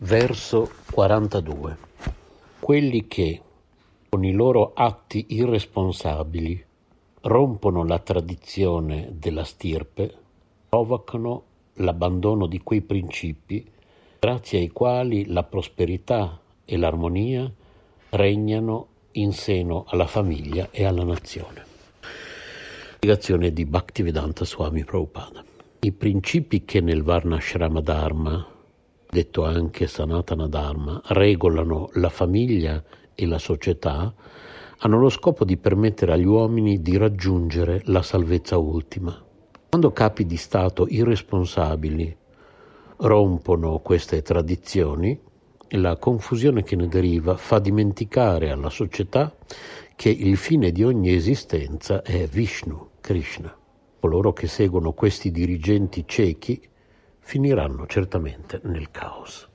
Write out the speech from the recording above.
Verso 42. Quelli che, con i loro atti irresponsabili, rompono la tradizione della stirpe, provocano l'abbandono di quei principi grazie ai quali la prosperità e l'armonia regnano in seno alla famiglia e alla nazione. Spiegazione di Bhaktivedanta Swami Prabhupada. I principi che nel Varnashrama Dharma detto anche Sanatana Dharma, regolano la famiglia e la società, hanno lo scopo di permettere agli uomini di raggiungere la salvezza ultima. Quando capi di Stato irresponsabili rompono queste tradizioni, la confusione che ne deriva fa dimenticare alla società che il fine di ogni esistenza è Vishnu, Krishna. Coloro che seguono questi dirigenti ciechi finiranno certamente nel caos.